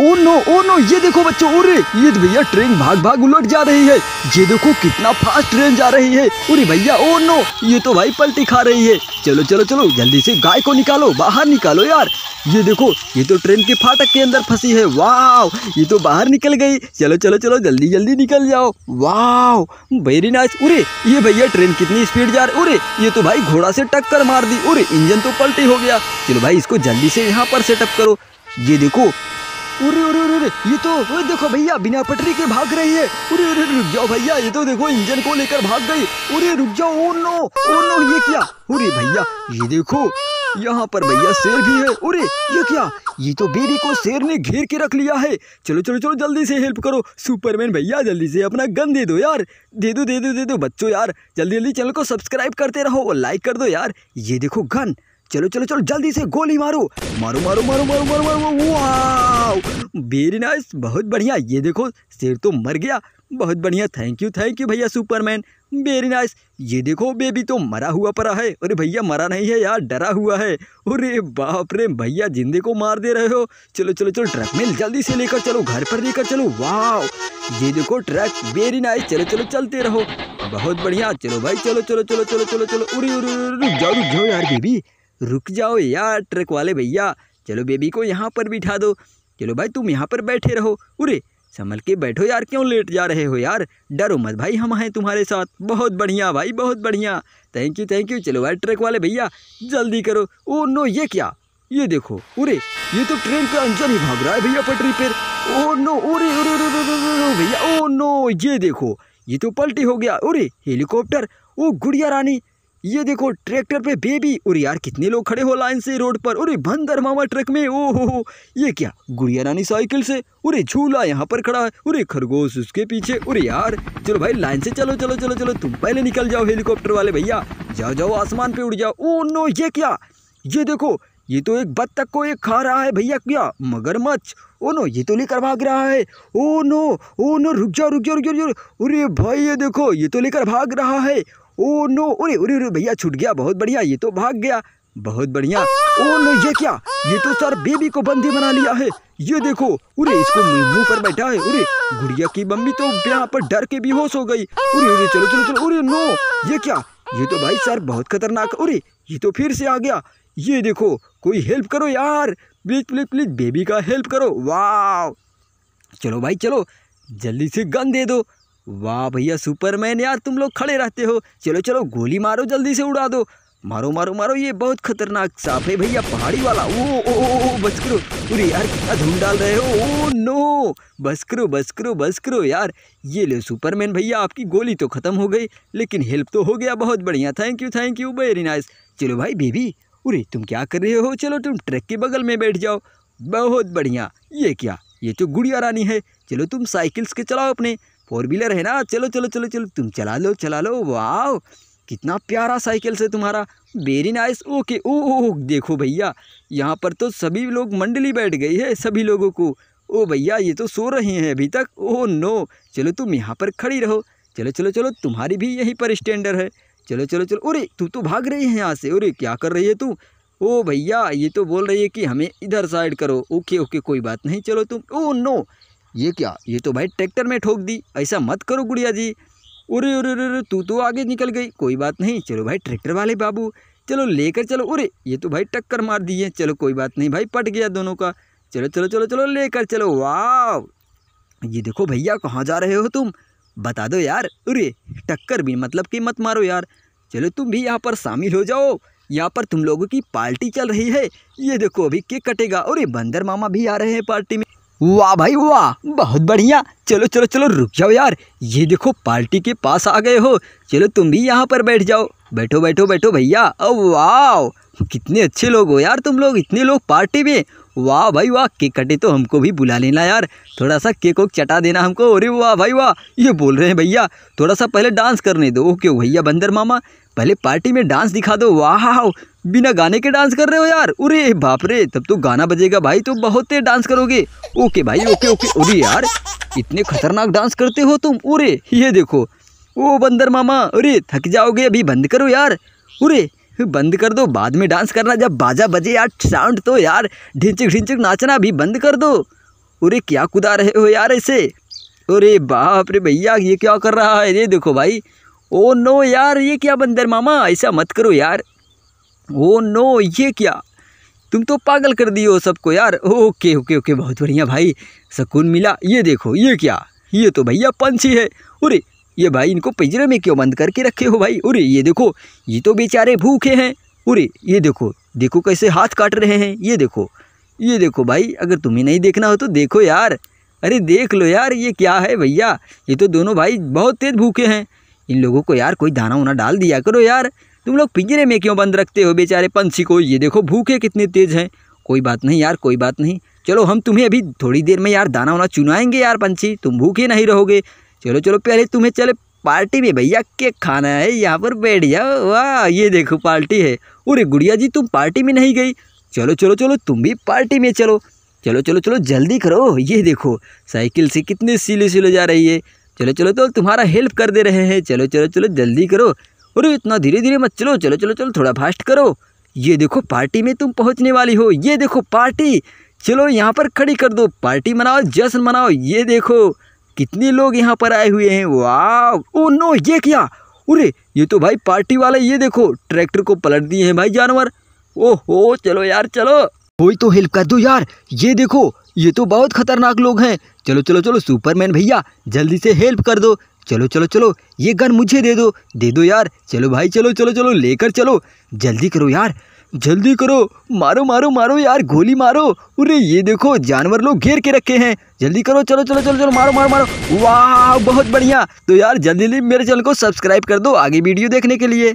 oh no oh no ये देखो बच्चों अरे ये तो भैया ट्रेन भाग भाग उलट जा रही है ये देखो कितना फास्ट ट्रेन जा रही है अरे भैया ओ नो ये तो भाई पलटी खा रही है चलो चलो चलो जल्दी से गाय को निकालो बाहर निकालो यार ये देखो ये तो ट्रेन के फाटक के अंदर फंसी है वाह ये तो बाहर निकल गई चलो चलो चलो जल्दी जल्दी निकल जाओ वाह वेरी नाइस उरे ये भैया ट्रेन कितनी स्पीड जा रही उरे ये तो भाई घोड़ा से टक्कर मार दी उरे इंजन तो पलटी हो गया चलो भाई इसको जल्दी से यहाँ पर सेटअप करो ये देखो उरे उरे उरे ये तो ओए देखो भैया बिना पटरी के भाग रही है उरे उरे रुक जाओ भैया ये तो देखो इंजन को लेकर भाग गई उरे रुक जाओ ओ नो ओ नो ये क्या उरे भैया ये देखो यहाँ पर भैया शेर भी है उरे ये क्या ये तो बेबी को शेर ने घेर के रख लिया है चलो चलो चलो जल्दी से हेल्प करो सुपरमैन भैया जल्दी से अपना गन दे दो यार दे दो दे दो दे दो बच्चों यार जल्दी जल्दी चैनल को सब्सक्राइब करते रहो और लाइक कर दो यार ये देखो गन चलो चलो चलो जल्दी से गोली मारो मारो मारो मारो मारो मारो मारो, वाह वेरी नाइस बहुत बढ़िया ये देखो शेर तो मर गया बहुत बढ़िया थैंक यू थैंक यू भैया सुपरमैन वेरी नाइस ये देखो बेबी तो मरा हुआ पड़ा है अरे भैया मरा नहीं है यार डरा हुआ है अरे बाप रे भैया जिंदे को मार दे रहे हो चलो चलो चलो ट्रक में जल्दी से लेकर चलो घर पर लेकर चलो वाह ये देखो ट्रक वेरी नाइस चलो चलो चलते रहो बहुत बढ़िया चलो भाई चलो चलो चलो चलो चलो चलो उड़ी उड़ी जाओ जाओ यार बेबी रुक जाओ यार ट्रक वाले भैया चलो बेबी को यहाँ पर बिठा दो चलो भाई तुम यहाँ पर बैठे रहो उरे संभल के बैठो यार क्यों लेट जा रहे हो यार डरो मत भाई हम हैं तुम्हारे साथ बहुत बढ़िया भाई बहुत बढ़िया थैंक यू थैंक यू चलो भाई ट्रक वाले भैया जल्दी करो ओ नो ये क्या ये देखो उरे ये तो ट्रेन का अंजन ही भाग रहा है भैया पटरी पर ओ नो उरे उरे भैया ओ नो ये देखो ये तो पलटी हो गया उरे हेलीकॉप्टर ओ गुड़िया रानी ये देखो ट्रैक्टर पे बेबी और यार कितने लोग खड़े हो लाइन से रोड पर अरे बंदर मामा ट्रक में ओ हो हो ये क्या गुड़िया रानी साइकिल से अरे झूला यहाँ पर खड़ा है अरे खरगोश उसके पीछे अरे यार चलो भाई लाइन से चलो चलो चलो चलो तुम पहले निकल जाओ हेलीकॉप्टर वाले भैया जाओ जाओ आसमान पे उड़ जाओ ओ नो ये क्या ये देखो ये तो एक बत्तख को एक खा रहा है भैया क्या मगरमच्छ ओ नो ये तो लेकर भाग रहा है ओ नो ओ नो रुक जाओ रुक जाओ रुक जाओ रुक जाओ अरे भाई ये देखो ये तो लेकर भाग रहा है ओ नो अरे अरे अरे भैया छूट गया बहुत बढ़िया ये तो भाग गया बहुत बढ़िया ओ नो ये क्या ये तो सर बेबी को बंदी बना लिया है ये देखो उरे इसको मुंह पर बैठा है उरे गुड़िया की मम्मी तो यहाँ पर डर के भी होश हो गई उरे उरे चलो चलो चलो उरे नो ये क्या ये तो भाई सर बहुत खतरनाक उरे ये तो फिर से आ गया ये देखो कोई हेल्प करो यार प्लीज प्लीज प्लीज बेबी का हेल्प करो वाह चलो भाई चलो जल्दी से गन दे दो वाह भैया सुपरमैन यार तुम लोग खड़े रहते हो चलो चलो गोली मारो जल्दी से उड़ा दो मारो मारो मारो ये बहुत खतरनाक सांप है भैया पहाड़ी वाला ओ ओ ओ, ओ बस करो अरे यार कितना धूम डाल रहे हो ओ नो बस करो बस करो बस करो यार ये लो सुपरमैन भैया आपकी गोली तो ख़त्म हो गई लेकिन हेल्प तो हो गया बहुत बढ़िया thank you thank you very nice चलो भाई बेबी अरे तुम क्या कर रहे हो चलो तुम ट्रक के बगल में बैठ जाओ बहुत बढ़िया ये क्या ये तो गुड़िया रानी है चलो तुम साइकिल्स के चलाओ अपने फोर व्हीलर है ना चलो चलो चलो चलो तुम चला लो चला लो वाह कितना प्यारा साइकिल से तुम्हारा वेरी नाइस ओके ओ, ओ, देखो भैया यहाँ पर तो सभी लोग मंडली बैठ गई है सभी लोगों को ओ भैया ये तो सो रहे हैं अभी तक ओह नो चलो तुम यहाँ पर खड़ी रहो चलो चलो चलो तुम्हारी भी यहीं पर स्टैंडर है चलो चलो चलो अरे तू तो भाग रही है यहाँ से अरे क्या कर रही है तू ओ भैया ये तो बोल रही है कि हमें इधर साइड करो ओके ओके कोई बात नहीं चलो तुम ओ नो ये क्या ये तो भाई ट्रैक्टर में ठोक दी ऐसा मत करो गुड़िया जी अरे अरे अरे तू तो आगे निकल गई कोई बात नहीं चलो भाई ट्रैक्टर वाले बाबू चलो लेकर चलो अरे ये तो भाई टक्कर मार दिए चलो कोई बात नहीं भाई पट गया दोनों का चलो चलो चलो चलो लेकर चलो वाह ये देखो भैया कहाँ जा रहे हो तुम बता दो यार अरे टक्कर भी मतलब कि मत मारो यार चलो तुम भी यहाँ पर शामिल हो जाओ यहाँ पर तुम लोगों की पार्टी चल रही है ये देखो अभी केक कटेगा अरे बंदर मामा भी आ रहे हैं पार्टी में वाह भाई वाह बहुत बढ़िया चलो चलो चलो रुक जाओ यार ये देखो पार्टी के पास आ गए हो चलो तुम भी यहाँ पर बैठ जाओ बैठो बैठो बैठो भैया अब वाह कितने अच्छे लोग हो यार तुम लोग इतने लोग पार्टी में वाह भाई वाह केक कटे तो हमको भी बुला लेना यार थोड़ा सा केक वोक चटा देना हमको अरे वाह भाई वाह ये बोल रहे हैं भैया थोड़ा सा पहले डांस करने दो ओके भैया बंदर मामा पहले पार्टी में डांस दिखा दो वाह बिना गाने के डांस कर रहे हो यार उरे बाप रे तब तो गाना बजेगा भाई तो बहुत तेज डांस करोगे ओके भाई ओके ओके उरे यार इतने खतरनाक डांस करते हो तुम उरे ये देखो ओ बंदर मामा अरे थक जाओगे अभी बंद करो यार उरे बंद कर दो बाद में डांस करना जब बाजा बजे यार साउंड तो यार ढिंचक ढिंचक नाचना भी बंद कर दो अरे क्या कुदा रहे हो यार ऐसे अरे बाप रे भैया ये क्या कर रहा है ये देखो भाई ओ नो यार ये क्या बंदर मामा ऐसा मत करो यार ओ नो ये क्या तुम तो पागल कर दिए हो सबको यार ओके ओके ओके बहुत बढ़िया भाई सुकून मिला ये देखो ये क्या ये तो भैया पंछी है अरे ये भाई इनको पिंजरे में क्यों बंद करके रखे हो भाई अरे ये देखो ये तो बेचारे भूखे हैं अरे ये देखो देखो कैसे हाथ काट रहे हैं ये देखो ये देखो भाई अगर तुम्हें नहीं देखना हो तो देखो यार अरे देख लो यार ये क्या है भैया ये तो दोनों भाई बहुत तेज़ भूखे हैं इन लोगों को यार कोई दाना उना डाल दिया करो यार तुम लोग पिंजरे में क्यों बंद रखते हो बेचारे पंछी को ये देखो भूखे कितने तेज़ हैं कोई बात नहीं यार कोई बात नहीं चलो हम तुम्हें अभी थोड़ी देर में यार दाना वाना चुनाएंगे यार पंछी तुम भूखे नहीं रहोगे चलो चलो पहले तुम्हें चले पार्टी में भैया केक खाना है यहाँ पर बैठ जाओ वाह ये देखो पार्टी है अरे गुड़िया जी तुम पार्टी में नहीं गई चलो चलो चलो तुम भी पार्टी में चलो चलो चलो चलो जल्दी करो ये देखो साइकिल से कितने सिले सिले जा रही है चलो चलो चलो तुम्हारा हेल्प कर दे रहे हैं चलो चलो चलो जल्दी करो अरे इतना धीरे धीरे मत चलो चलो चलो चलो थोड़ा फास्ट करो ये देखो पार्टी में तुम पहुंचने वाली हो ये देखो पार्टी चलो यहाँ पर खड़ी कर दो पार्टी मनाओ जश्न मनाओ ये देखो कितने लोग यहाँ पर आए हुए हैं वाह ओ नो oh ये क्या अरे ये तो भाई पार्टी वाला ये देखो ट्रैक्टर को पलट दिए हैं भाई जानवर ओहो चलो यार चलो कोई तो हेल्प कर दो यार ये देखो ये तो बहुत खतरनाक लोग हैं चलो चलो चलो सुपरमैन भैया जल्दी से हेल्प कर दो चलो चलो चलो ये गन मुझे दे दो दे दो यार चलो भाई चलो चलो चलो लेकर चलो जल्दी करो यार जल्दी करो मारो मारो मारो यार गोली मारो अरे ये देखो जानवर लोग घेर के रखे हैं जल्दी करो चलो चलो चलो चलो मारो मारो मारो वाह बहुत बढ़िया तो यार जल्दी मेरे चैनल को सब्सक्राइब कर दो आगे वीडियो देखने के लिए